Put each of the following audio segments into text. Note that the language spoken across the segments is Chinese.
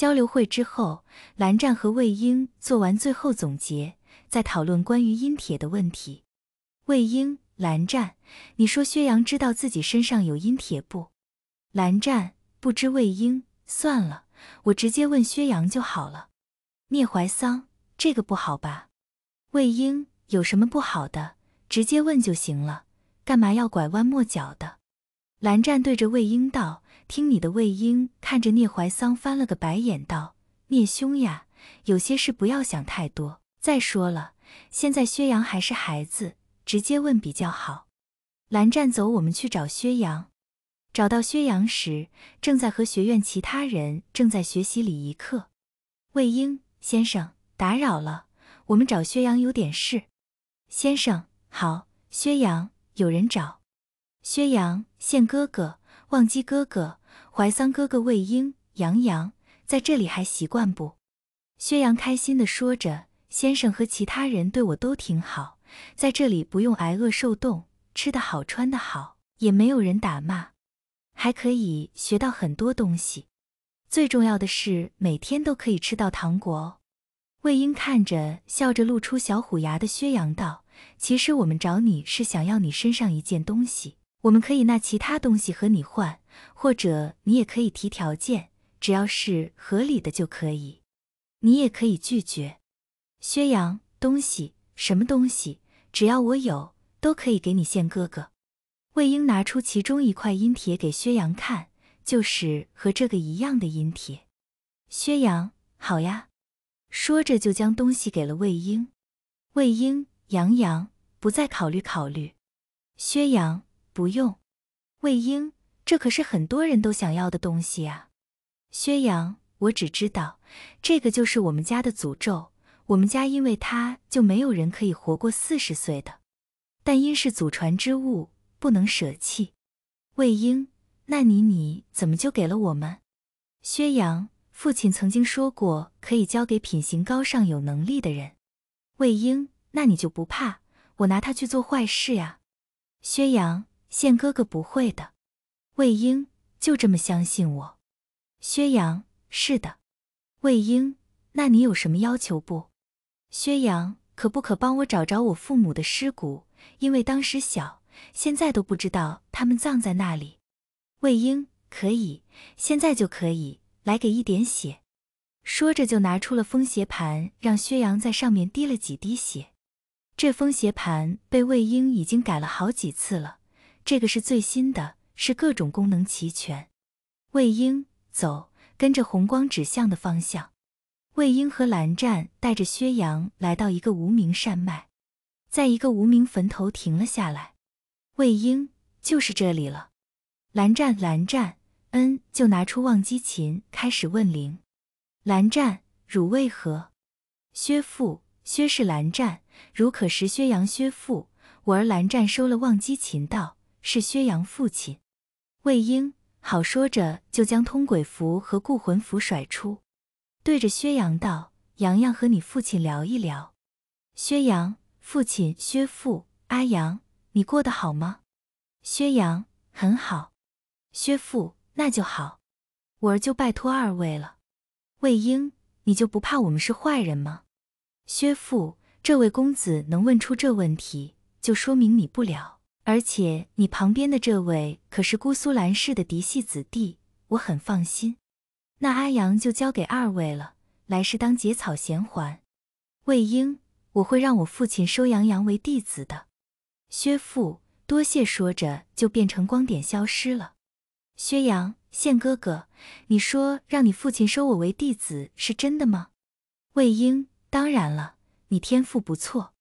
交流会之后，蓝湛和魏婴做完最后总结，在讨论关于阴铁的问题。魏婴，蓝湛，你说薛洋知道自己身上有阴铁不？蓝湛不知，魏婴，算了，我直接问薛洋就好了。聂怀桑，这个不好吧？魏婴有什么不好的？直接问就行了，干嘛要拐弯抹角的？蓝湛对着魏婴道：“听你的。”魏婴看着聂怀桑翻了个白眼道：“聂兄呀，有些事不要想太多。再说了，现在薛洋还是孩子，直接问比较好。”蓝湛走，我们去找薛洋。找到薛洋时，正在和学院其他人正在学习礼仪课。魏婴先生，打扰了，我们找薛洋有点事。先生好，薛洋有人找。薛洋、宪哥哥、忘机哥哥、怀桑哥哥、魏婴、杨洋，在这里还习惯不？薛洋开心的说着：“先生和其他人对我都挺好，在这里不用挨饿受冻，吃的好，穿的好，也没有人打骂，还可以学到很多东西。最重要的是，每天都可以吃到糖果哦。”魏婴看着笑着露出小虎牙的薛洋道：“其实我们找你是想要你身上一件东西。”我们可以拿其他东西和你换，或者你也可以提条件，只要是合理的就可以。你也可以拒绝。薛阳，东西，什么东西？只要我有，都可以给你献哥哥。魏婴拿出其中一块阴铁给薛阳看，就是和这个一样的阴铁。薛阳，好呀。说着就将东西给了魏婴。魏婴，杨洋，不再考虑考虑。薛阳。不用，魏婴，这可是很多人都想要的东西啊。薛洋，我只知道这个就是我们家的诅咒，我们家因为它就没有人可以活过四十岁的。但因是祖传之物，不能舍弃。魏婴，那你你怎么就给了我们？薛洋，父亲曾经说过，可以交给品行高尚、有能力的人。魏婴，那你就不怕我拿它去做坏事呀？薛洋。现哥哥不会的，魏婴就这么相信我。薛洋是的，魏婴，那你有什么要求不？薛洋可不可帮我找找我父母的尸骨？因为当时小，现在都不知道他们葬在那里。魏婴可以，现在就可以来给一点血。说着就拿出了封邪盘，让薛洋在上面滴了几滴血。这封邪盘被魏婴已经改了好几次了。这个是最新的，是各种功能齐全。魏婴，走，跟着红光指向的方向。魏婴和蓝湛带着薛洋来到一个无名山脉，在一个无名坟头停了下来。魏婴，就是这里了。蓝湛，蓝湛，嗯，就拿出忘机琴开始问灵。蓝湛，汝为何？薛父，薛氏蓝湛，汝可识薛洋？薛父，我儿蓝湛收了忘机琴道。是薛洋父亲，魏婴好说着就将通鬼符和固魂符甩出，对着薛洋道：“阳阳和你父亲聊一聊。”薛阳，父亲薛父，阿阳，你过得好吗？薛阳很好。薛父，那就好。我儿就拜托二位了。魏婴，你就不怕我们是坏人吗？薛父，这位公子能问出这问题，就说明你不了。而且你旁边的这位可是姑苏兰氏的嫡系子弟，我很放心。那阿阳就交给二位了，来世当结草衔环。魏婴，我会让我父亲收杨洋为弟子的。薛父，多谢。说着就变成光点消失了。薛洋，现哥哥，你说让你父亲收我为弟子是真的吗？魏婴，当然了，你天赋不错，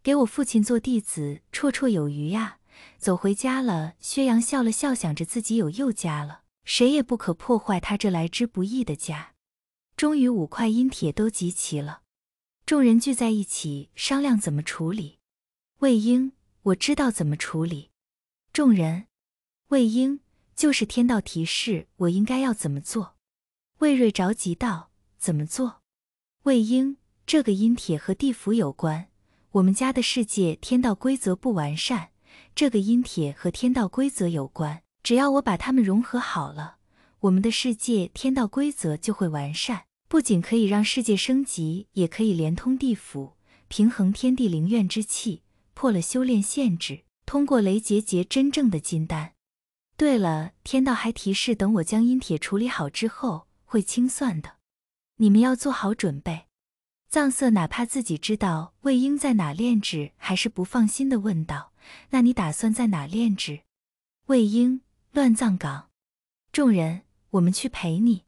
给我父亲做弟子绰绰有余呀。走回家了，薛洋笑了笑，想着自己有又家了，谁也不可破坏他这来之不易的家。终于五块阴铁都集齐了，众人聚在一起商量怎么处理。魏婴，我知道怎么处理。众人，魏婴，就是天道提示我应该要怎么做。魏瑞着急道：“怎么做？”魏婴，这个阴铁和地府有关，我们家的世界天道规则不完善。这个阴铁和天道规则有关，只要我把它们融合好了，我们的世界天道规则就会完善，不仅可以让世界升级，也可以连通地府，平衡天地灵怨之气，破了修炼限制，通过雷劫结真正的金丹。对了，天道还提示，等我将阴铁处理好之后会清算的，你们要做好准备。藏色哪怕自己知道魏婴在哪炼制，还是不放心的问道。那你打算在哪炼制？魏婴，乱葬岗。众人，我们去陪你。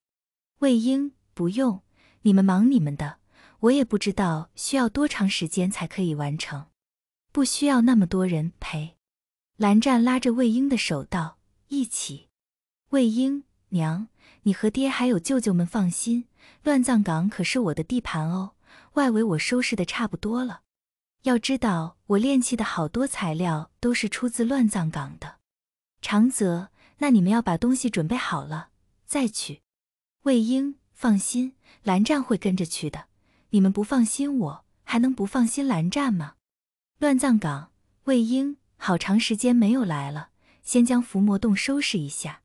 魏婴，不用，你们忙你们的，我也不知道需要多长时间才可以完成，不需要那么多人陪。蓝湛拉着魏婴的手道：“一起。”魏婴娘，你和爹还有舅舅们放心，乱葬岗可是我的地盘哦，外围我收拾的差不多了。要知道，我炼器的好多材料都是出自乱葬岗的。长泽，那你们要把东西准备好了再去。魏婴，放心，蓝湛会跟着去的。你们不放心我，还能不放心蓝湛吗？乱葬岗，魏婴，好长时间没有来了，先将伏魔洞收拾一下。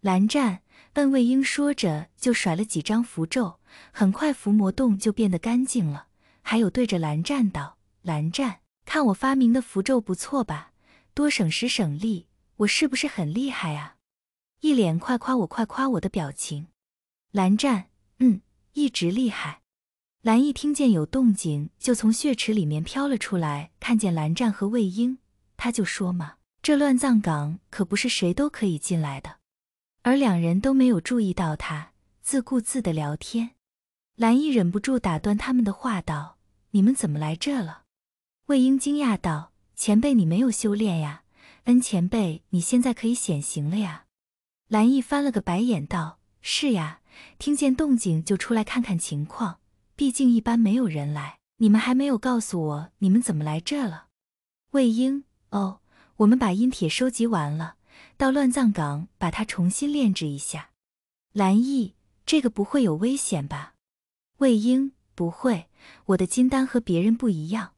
蓝湛，问魏婴，说着就甩了几张符咒，很快伏魔洞就变得干净了。还有对着蓝湛道。蓝湛，看我发明的符咒不错吧？多省时省力，我是不是很厉害啊？一脸快夸我快夸我的表情。蓝湛，嗯，一直厉害。蓝毅听见有动静，就从血池里面飘了出来，看见蓝湛和魏婴，他就说嘛，这乱葬岗可不是谁都可以进来的。而两人都没有注意到他，自顾自的聊天。蓝毅忍不住打断他们的话道：“你们怎么来这了？”魏婴惊讶道：“前辈，你没有修炼呀？恩，前辈，你现在可以显形了呀？”蓝奕翻了个白眼道：“是呀，听见动静就出来看看情况，毕竟一般没有人来。你们还没有告诉我，你们怎么来这了？”魏婴：“哦，我们把阴铁收集完了，到乱葬岗把它重新炼制一下。”蓝奕，这个不会有危险吧？”魏婴：“不会，我的金丹和别人不一样。”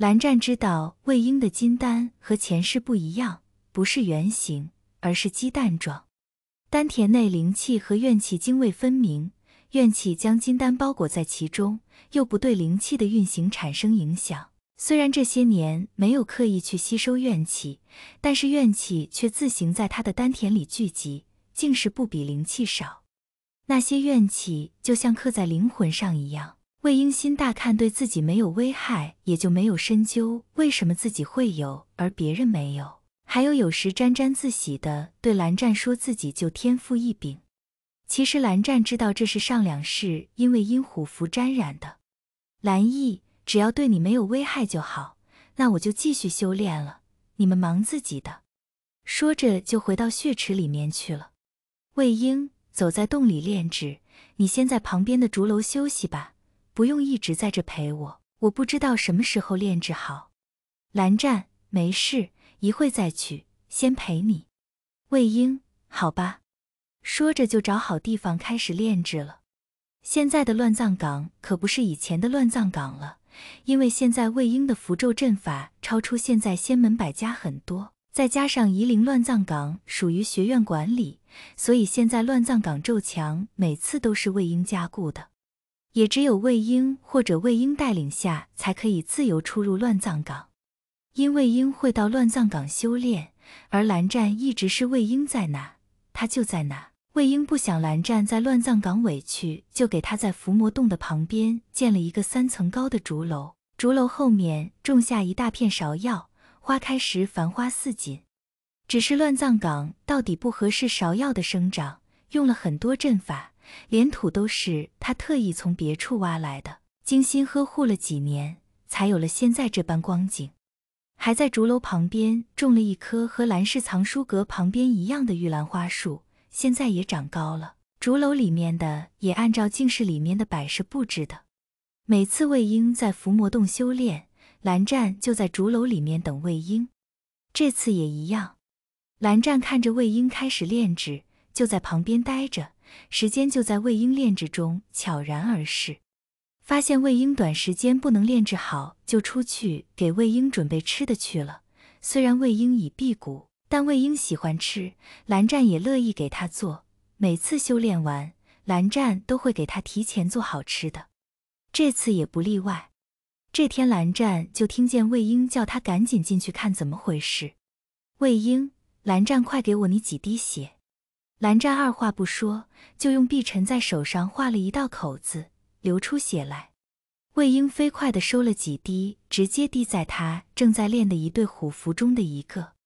蓝湛知道魏婴的金丹和前世不一样，不是圆形，而是鸡蛋状。丹田内灵气和怨气泾渭分明，怨气将金丹包裹在其中，又不对灵气的运行产生影响。虽然这些年没有刻意去吸收怨气，但是怨气却自行在他的丹田里聚集，竟是不比灵气少。那些怨气就像刻在灵魂上一样。魏婴心大看对自己没有危害，也就没有深究为什么自己会有，而别人没有。还有有时沾沾自喜的对蓝湛说自己就天赋异禀。其实蓝湛知道这是上两世因为阴虎符沾染的。蓝易，只要对你没有危害就好，那我就继续修炼了。你们忙自己的。说着就回到血池里面去了。魏婴走在洞里炼制，你先在旁边的竹楼休息吧。不用一直在这陪我，我不知道什么时候炼制好。蓝湛，没事，一会再去，先陪你。魏婴，好吧。说着就找好地方开始炼制了。现在的乱葬岗可不是以前的乱葬岗了，因为现在魏婴的符咒阵法超出现在仙门百家很多，再加上夷陵乱葬岗属于学院管理，所以现在乱葬岗咒墙每次都是魏婴加固的。也只有魏婴或者魏婴带领下，才可以自由出入乱葬岗。因魏婴会到乱葬岗修炼，而蓝湛一直是魏婴在哪，他就在哪。魏婴不想蓝湛在乱葬岗委屈，就给他在伏魔洞的旁边建了一个三层高的竹楼，竹楼后面种下一大片芍药，花开时繁花似锦。只是乱葬岗到底不合适芍药的生长，用了很多阵法。连土都是他特意从别处挖来的，精心呵护了几年，才有了现在这般光景。还在竹楼旁边种了一棵和兰氏藏书阁旁边一样的玉兰花树，现在也长高了。竹楼里面的也按照净室里面的摆设布置的。每次魏婴在伏魔洞修炼，蓝湛就在竹楼里面等魏婴。这次也一样，蓝湛看着魏婴开始炼制，就在旁边待着。时间就在魏婴炼制中悄然而逝。发现魏婴短时间不能炼制好，就出去给魏婴准备吃的去了。虽然魏婴已辟谷，但魏婴喜欢吃，蓝湛也乐意给他做。每次修炼完，蓝湛都会给他提前做好吃的，这次也不例外。这天，蓝湛就听见魏婴叫他赶紧进去看怎么回事。魏婴，蓝湛，快给我你几滴血！蓝湛二话不说，就用碧尘在手上划了一道口子，流出血来。魏婴飞快地收了几滴，直接滴在他正在练的一对虎符中的一个。